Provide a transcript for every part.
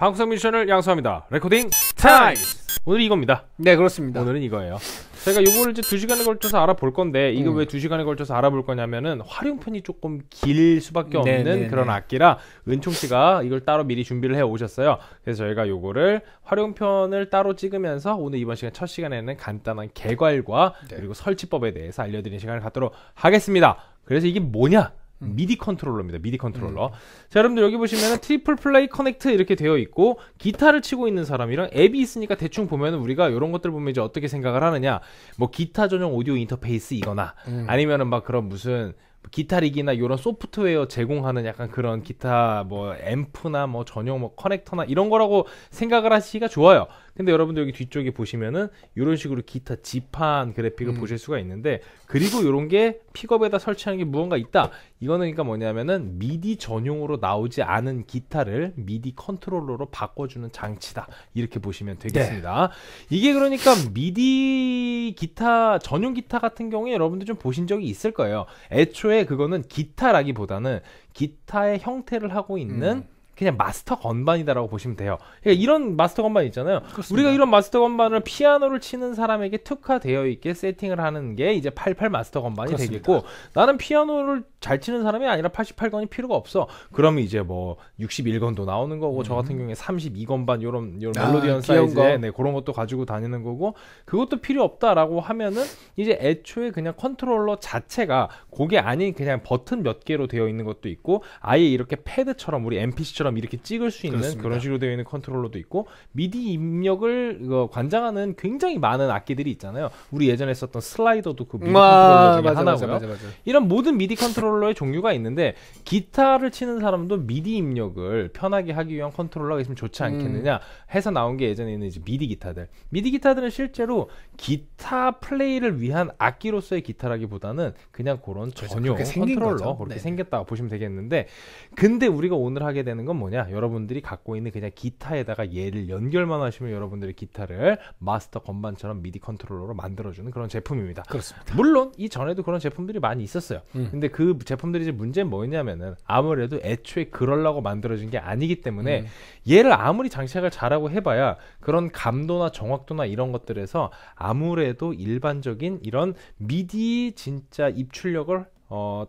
방구석 미션을 양성합니다. 레코딩 타임! 오늘이 겁니다 네, 그렇습니다. 오늘은 이거예요. 저희가 요거를 이제 두시간에 걸쳐서 알아볼 건데, 이거 음. 왜 두시간에 걸쳐서 알아볼 거냐면은 활용편이 조금 길 수밖에 없는 네네네. 네, 네. 그런 악기라 은총 씨가 이걸 따로 미리 준비를 해 오셨어요. 그래서 저희가 요거를 활용편을 따로 찍으면서 오늘 이번 시간 첫 시간에는 간단한 개괄과 네. 그리고 설치법에 대해서 알려드리는 시간을 갖도록 하겠습니다. 그래서 이게 뭐냐? 음. 미디 컨트롤러입니다. 미디 컨트롤러. 음. 자, 여러분들 여기 보시면 은 트리플 플레이 커넥트 이렇게 되어 있고 기타를 치고 있는 사람이랑 앱이 있으니까 대충 보면 은 우리가 이런 것들 보면 이제 어떻게 생각을 하느냐. 뭐 기타 전용 오디오 인터페이스이거나 음. 아니면은 막 그런 무슨 기타리기나 이런 소프트웨어 제공하는 약간 그런 기타 뭐 앰프나 뭐 전용 뭐 커넥터나 이런 거라고 생각을 하시기가 좋아요. 근데 여러분들 여기 뒤쪽에 보시면은 이런 식으로 기타 지판 그래픽을 음. 보실 수가 있는데 그리고 이런 게 픽업에다 설치하는 게 무언가 있다. 이거는 그러니까 뭐냐면은 미디 전용으로 나오지 않은 기타를 미디 컨트롤러로 바꿔주는 장치다. 이렇게 보시면 되겠습니다. 네. 이게 그러니까 미디 기타 전용 기타 같은 경우에 여러분들 좀 보신 적이 있을 거예요. 애초에 그거는 기타라기보다는 기타의 형태를 하고 있는 음. 그냥 마스터 건반이다라고 보시면 돼요. 그러니까 이런 마스터 건반 있잖아요. 그렇습니다. 우리가 이런 마스터 건반을 피아노를 치는 사람에게 특화되어 있게 세팅을 하는 게 이제 88 마스터 건반이 그렇습니다. 되겠고 나는 피아노를 잘 치는 사람이 아니라 88건이 필요가 없어. 그러면 이제 뭐 61건도 나오는 거고 음. 저 같은 음. 경우에 32건반 요런 요런 아, 멜로디언 아, 사이즈에 네, 그런 것도 가지고 다니는 거고 그것도 필요 없다라고 하면은 이제 애초에 그냥 컨트롤러 자체가 그게 아닌 그냥 버튼 몇 개로 되어 있는 것도 있고 아예 이렇게 패드처럼 우리 MPC처럼 사처럼 이렇게 찍을 수 있는 그렇습니다. 그런 식으로 되어 있는 컨트롤러도 있고 미디 입력을 관장하는 굉장히 많은 악기들이 있잖아요. 우리 예전에 썼던 슬라이더도 그 미디 와, 컨트롤러 중에 하나고요. 맞아, 맞아, 이런 모든 미디 컨트롤러의 종류가 있는데 기타를 치는 사람도 미디 입력을 편하게 하기 위한 컨트롤러가 있으면 좋지 않겠느냐 음. 해서 나온 게 예전에 있는 이제 미디 기타들. 미디 기타들은 실제로 기타 플레이를 위한 악기로서의 기타라기보다는 그냥 그런 그렇죠. 전용 컨트롤러 거죠. 그렇게 네. 생겼다고 보시면 되겠는데 근데 우리가 오늘 하게 되는 건 뭐냐? 여러분들이 갖고 있는 그냥 기타에다가 얘를 연결만 하시면 여러분들의 기타를 마스터 건반처럼 미디 컨트롤러로 만들어주는 그런 제품입니다. 그렇습니다. 물론 이 전에도 그런 제품들이 많이 있었어요. 음. 근데 그 제품들이 이제 문제는 뭐냐면은 였 아무래도 애초에 그럴라고 만들어진 게 아니기 때문에 음. 얘를 아무리 장착을 잘하고 해봐야 그런 감도나 정확도나 이런 것들에서 아무래도 일반적인 이런 미디 진짜 입출력을 어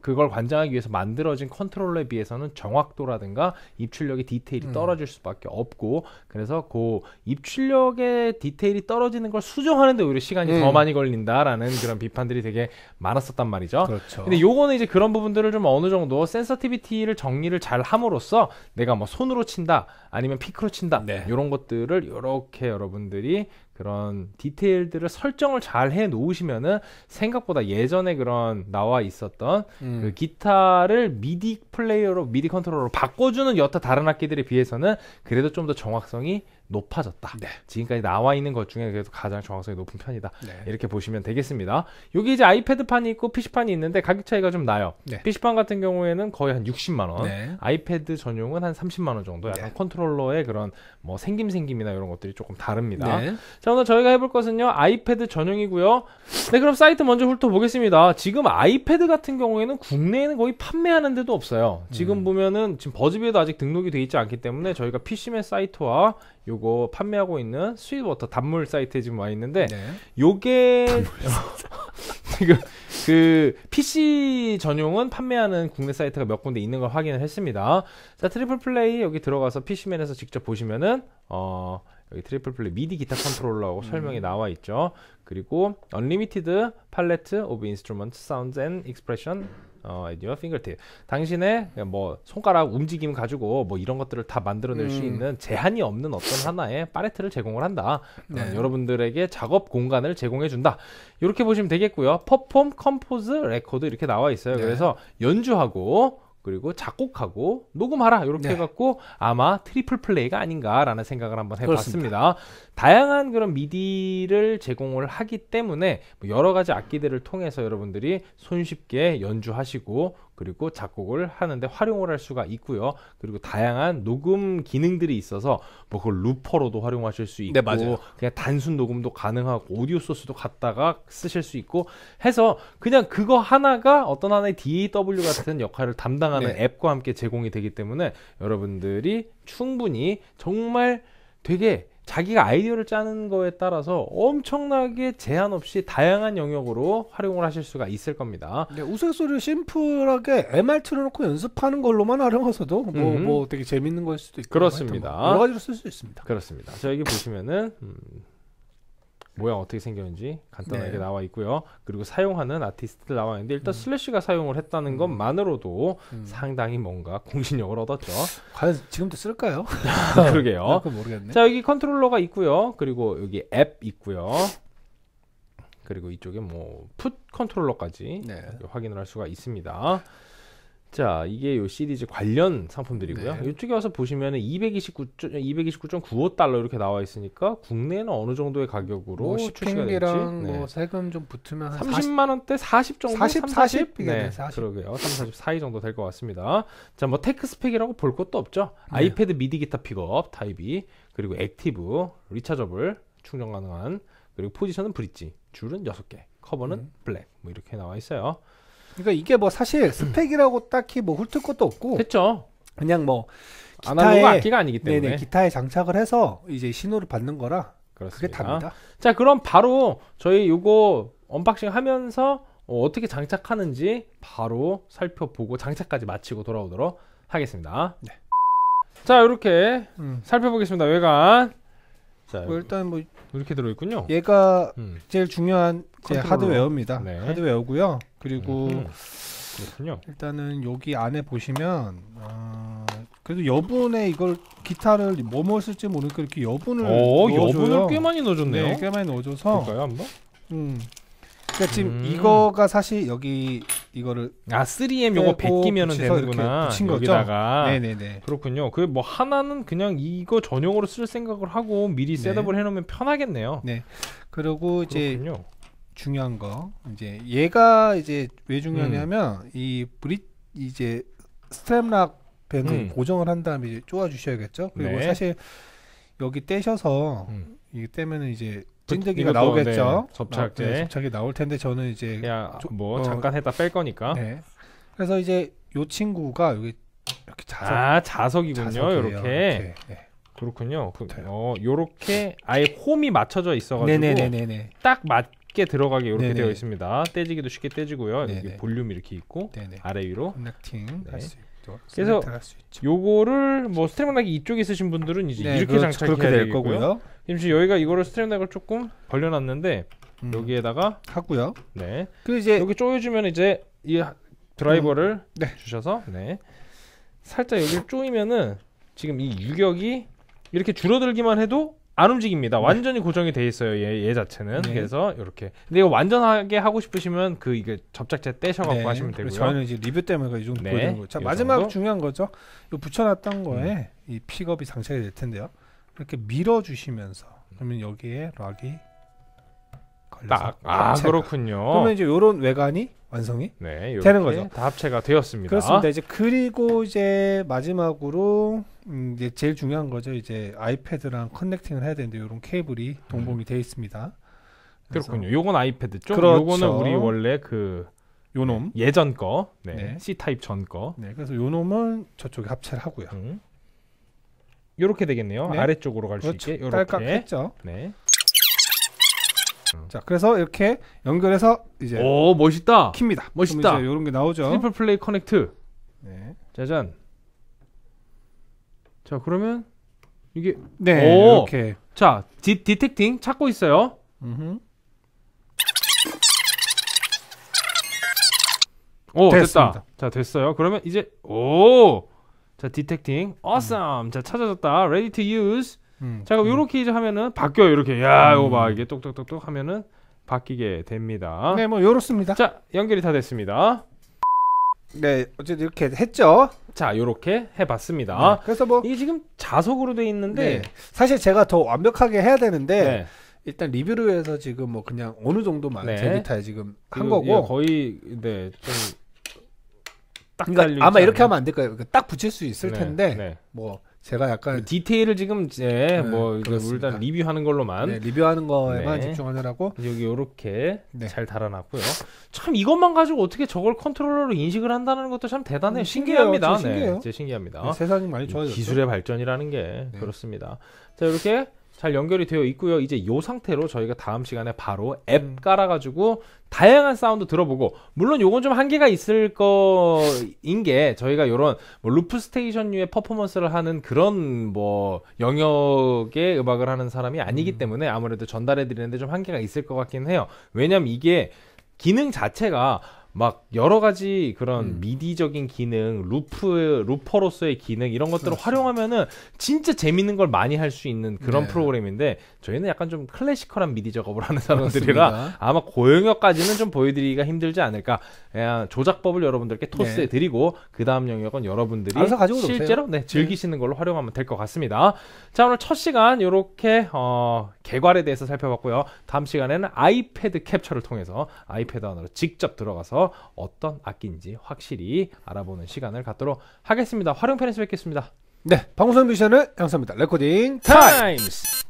그걸 관장하기 위해서 만들어진 컨트롤러에 비해서는 정확도라든가 입출력의 디테일이 음. 떨어질 수밖에 없고 그래서 그 입출력의 디테일이 떨어지는 걸 수정하는데 오히려 시간이 음. 더 많이 걸린다라는 그런 비판들이 되게 많았었단 말이죠. 그렇죠. 근데 요거는 이제 그런 부분들을 좀 어느 정도 센서티비티를 정리를 잘 함으로써 내가 뭐 손으로 친다 아니면 피크로 친다 이런 네. 것들을 요렇게 여러분들이 그런 디테일들을 설정을 잘 해 놓으시면은 생각보다 예전에 그런 나와 있었던 음. 그 기타를 미디 플레이어로 미디 컨트롤러로 바꿔주는 여타 다른 악기들에 비해서는 그래도 좀 더 정확성이 높아졌다. 네. 지금까지 나와 있는 것 중에 그래도 가장 정확성이 높은 편이다. 네. 이렇게 보시면 되겠습니다. 여기 이제 아이패드판이 있고 PC판이 있는데 가격 차이가 좀 나요. 네. PC판 같은 경우에는 거의 한 60만 원, 네. 아이패드 전용은 한 30만 원 정도. 약간 네. 컨트롤러의 그런 뭐 생김 생김이나 이런 것들이 조금 다릅니다. 네. 자 오늘 저희가 해볼 것은요 아이패드 전용이고요. 네 그럼 사이트 먼저 훑어보겠습니다. 지금 아이패드 같은 경우에는 국내에는 거의 판매하는 데도 없어요. 지금 음. 보면은 지금 버즈비에도 아직 등록이 돼 있지 않기 때문에 저희가 PC맨 사이트와 요 그리고 판매하고 있는 스윗워터 단물 사이트에 지금 와 있는데 네. 요게 지금 그 PC 전용은 판매하는 국내 사이트가 몇 군데 있는 걸 확인을 했습니다. 자 트리플 플레이 여기 들어가서 PC맨에서 직접 보시면은 어 여기 트리플 플레이 미디 기타 컨트롤러라고 음. 설명이 나와 있죠. 그리고 언리미티드 팔레트 오브 인스트루먼트 사운드 앤 익스프레션 어, at your fingertip. 당신의 뭐 손가락 움직임 가지고 뭐 이런 것들을 다 만들어낼 음. 수 있는 제한이 없는 어떤 하나의 팔레트를 제공을 한다. 어, 네. 어, 여러분들에게 작업 공간을 제공해 준다. 이렇게 보시면 되겠고요. 퍼폼, 컴포즈, 레코드 이렇게 나와 있어요. 네. 그래서 연주하고 그리고 작곡하고 녹음하라 이렇게 네. 해갖고 아마 트리플 플레이가 아닌가라는 생각을 한번 해봤습니다. 그렇습니다. 다양한 그런 미디를 제공을 하기 때문에 뭐 여러 가지 악기들을 통해서 여러분들이 손쉽게 연주하시고 그리고 작곡을 하는데 활용을 할 수가 있고요. 그리고 다양한 녹음 기능들이 있어서 뭐 그걸 루퍼로도 활용하실 수 있고 네, 그냥 단순 녹음도 가능하고 오디오 소스도 갖다가 쓰실 수 있고 해서 그냥 그거 하나가 어떤 하나의 DAW 같은 역할을 담당하는 네. 앱과 함께 제공이 되기 때문에 여러분들이 충분히 정말 되게 자기가 아이디어를 짜는 거에 따라서 엄청나게 제한 없이 다양한 영역으로 활용을 하실 수가 있을 겁니다. 네, 우스소리를 심플하게 MR 틀어놓고 연습하는 걸로만 활용해서도 뭐, 음. 뭐 되게 재밌는 걸 수도 있고 그렇습니다. 뭐 여러 가지로 쓸 수 있습니다. 그렇습니다. 저 여기 보시면은 음, 모양 어떻게 생겼는지 간단하게 네. 나와 있고요. 그리고 사용하는 아티스트들 나와 있는데 일단 음. 슬래시가 사용을 했다는 음. 것만으로도 음. 상당히 뭔가 공신력을 얻었죠. 과연 지금도 쓸까요? 그러게요. 아, 모르겠네. 자 여기 컨트롤러가 있고요. 그리고 여기 앱 있고요. 그리고 이쪽에 뭐 풋 컨트롤러까지 네. 확인을 할 수가 있습니다. 자, 이게 요 시리즈 관련 상품들이고요. 네. 이쪽에 와서 보시면은 229, 229.95달러 이렇게 나와 있으니까 국내는 어느 정도의 가격으로 뭐 출시가 될지. 뭐 네. 세금 좀 붙으면 30만 원대 40 정도 40, 3, 40? 40? 네, 40. 그러게요. 3, 40 사이 정도 될 것 같습니다. 자, 뭐 테크 스펙이라고 볼 것도 없죠. 네. 아이패드 미디 기타 픽업 타입이 그리고 액티브, 리차저블 충전 가능한 그리고 포지션은 브릿지, 줄은 6개, 커버는 음. 블랙 뭐 이렇게 나와 있어요. 그러니까 이게 뭐 사실 스펙이라고 딱히 뭐 훑을 것도 없고 그죠 그냥 뭐 기타에 악기가 아니기 때문에 네네, 기타에 장착을 해서 이제 신호를 받는 거라 그렇습니다. 그게 답니다. 자 그럼 바로 저희 요거 언박싱 하면서 어, 어떻게 장착하는지 바로 살펴보고 장착까지 마치고 돌아오도록 하겠습니다. 네. 자 이렇게 음. 살펴보겠습니다. 외관. 자, 뭐 일단 뭐 이렇게 들어있군요. 얘가 음. 제일 중요한 하드웨어입니다. 네. 하드웨어고요. 그리고 음, 음, 그렇군요. 일단은 여기 안에 보시면 어, 그래도 여분에 이걸 기타를 뭐뭐 쓸지 모르니까 이렇게 여분을 오, 어, 넣어줘요. 여분을 꽤 많이 넣어줬네요. 네, 꽤 많이 넣어줘서 볼까요 한번? 음. 그러니까 지금 음. 이거가 사실 여기 이거를 아 3M 요거 베끼면은 되는구나 붙인 여기다가 네네네 그렇군요 그 뭐 하나는 그냥 이거 전용으로 쓸 생각을 하고 미리 네. 셋업을 해놓으면 편하겠네요 네 그리고 그렇군요. 중요한 거 이제 얘가 이제 왜 중요하냐면 음. 이 브릿 이제 스트랩락 뱅을 음. 고정을 한 다음에 이제 쪼아 주셔야겠죠. 그리고 네. 사실 여기 떼셔서 음. 이게 떼면은 이제 찐드기가 나오겠죠. 네, 아, 접착제 네, 접착이 나올 텐데 저는 이제 야, 조, 뭐 어, 잠깐 했다 뺄 거니까. 네. 그래서 이제 요 친구가 여기 이렇게 자석 아 자석이군요. 이렇게. 네. 그렇군요. 그, 네. 어, 요렇게 아예 홈이 맞춰져 있어가지고 네네네네네. 딱 맞, 쉽게 들어가게 이렇게 네네. 되어 있습니다. 떼지기도 쉽게 떼지고요. 네네. 여기 볼륨 이렇게 있고 네네. 아래 위로 컨넥팅 네. 할수 있죠. 그래서 할수 있죠. 요거를 뭐 스트랩 락이 이쪽에 있으신 분들은 이제 네, 이렇게 장착해야 될 되겠고요. 거고요. 지금 여기가 이거를 스트랩 락을 조금 벌려놨는데 음. 여기에다가 하고요. 네. 그 이제 여기 조여주면 이제 이 드라이버를 음. 네. 주셔서 네. 살짝 여기를 조이면은 지금 이 유격이 이렇게 줄어들기만 해도 안 움직입니다. 네. 완전히 고정이 돼 있어요. 얘, 얘 자체는. 네. 그래서 이렇게. 근데 이거 완전하게 하고 싶으시면 그 이게 접착제 떼셔갖고 네. 하시면 되고요. 그 저는 이제 리뷰 때문에 이 정도 네. 보여거예자 마지막 정도? 중요한 거죠. 이 붙여놨던 음. 거에 음. 이 픽업이 장착이 될 텐데요. 이렇게 밀어주시면서 그러면 여기에 락이 걸려서. 아 합체가. 그렇군요. 그러면 이제 요런 외관이 완성이 네, 되는 거죠. 다 합체가 되었습니다. 그렇습니다. 이제 그리고 이제 마지막으로 음, 이제 제일 중요한 거죠. 이제 아이패드랑 커넥팅을 해야 되는데 요런 케이블이 동봉이 음. 돼 있습니다. 그렇군요. 요건 아이패드 쪽, 그렇죠. 요거는 우리 원래 그 요놈 네, 예전 거, 네, 네. C 타입 전 거. 네, 그래서 요놈은 저쪽에 합체를 하고요. 음. 요렇게 되겠네요. 네. 아래쪽으로 갈수 그렇죠. 있게 요렇게. 딸깍 했죠. 네. 음. 자, 그래서 이렇게 연결해서 이제 오 멋있다. 킵니다. 멋있다. 이제 이런 게 나오죠. 트플 플레이 커넥트. 네. 짜잔. 자, 그러면 이게 네 오. 이렇게 자 디, 디텍팅 찾고 있어요. 오 됐습니다. 됐다. 자 됐어요. 그러면 이제 오. 자 디텍팅 awesome. 음. 자 찾아졌다. Ready to use. 음, 자, 그럼 음. 요렇게 이제 하면은 바뀌어요. 이렇게. 야, 음. 이거 봐. 이게 똑똑똑똑 하면은 바뀌게 됩니다. 네, 뭐 요렇습니다. 자, 연결이 다 됐습니다. 네, 어쨌든 이렇게 했죠. 자, 요렇게 해봤습니다. 네, 그래서 뭐 이게 지금 자석으로 돼 있는데 네, 사실 제가 더 완벽하게 해야 되는데 네. 일단 리뷰를 해서 지금 뭐 그냥 어느 정도만 네. 제 기타에 지금 한거고 예, 거의 네 좀. 그러니까 딱 그러니까 아마 이렇게 하면 안될 거예요. 그 딱 붙일 수 있을 네, 텐데 네. 뭐 제가 약간 그 디테일을 지금 이제 네, 뭐 일단 리뷰하는 걸로만 네, 리뷰하는 거에만 네. 집중하느라고 여기 요렇게 네. 잘 달아놨고요. 참 이것만 가지고 어떻게 저걸 컨트롤러로 인식을 한다는 것도 참 대단해요. 음, 신기합니다. 신기해요. 네, 신기해요. 진짜 신기합니다. 네, 세상이 많이 좋아졌죠. 기술의 발전이라는 게 네. 그렇습니다. 자 이렇게 잘 연결이 되어 있고요. 이제 이 상태로 저희가 다음 시간에 바로 앱 음. 깔아가지고 다양한 사운드 들어보고 물론 요건 좀 한계가 있을 거인 게 저희가 요런 뭐 루프 스테이션류의 퍼포먼스를 하는 그런 뭐 영역의 음악을 하는 사람이 아니기 음. 때문에 아무래도 전달해 드리는데 좀 한계가 있을 것 같긴 해요. 왜냐면 이게 기능 자체가 막 여러 가지 그런 음. 미디적인 기능, 루프 루퍼로서의 기능 이런 것들을 그렇습 활용하면은 진짜 재밌는 걸 많이 할 수 있는 그런 네. 프로그램인데 저희는 약간 좀 클래시컬한 미디 작업을 하는 사람들이라 그렇습니다. 아마 고영역까지는 좀 보여드리기가 힘들지 않을까. 그냥 예, 조작법을 여러분들께 토스해 네. 드리고 네. 그 다음 영역은 여러분들이 실제로 네, 네, 즐기시는 걸로 활용하면 될 것 같습니다. 자 오늘 첫 시간 이렇게 어, 개괄에 대해서 살펴봤고요. 다음 시간에는 아이패드 캡처를 통해서 아이패드 안으로 직접 들어가서 어떤 악기인지 확실히 알아보는 시간을 갖도록 하겠습니다. 활용 편에서 뵙겠습니다. 네, 방구선 션을 양사입니다. 레코딩 타임스! 타임스.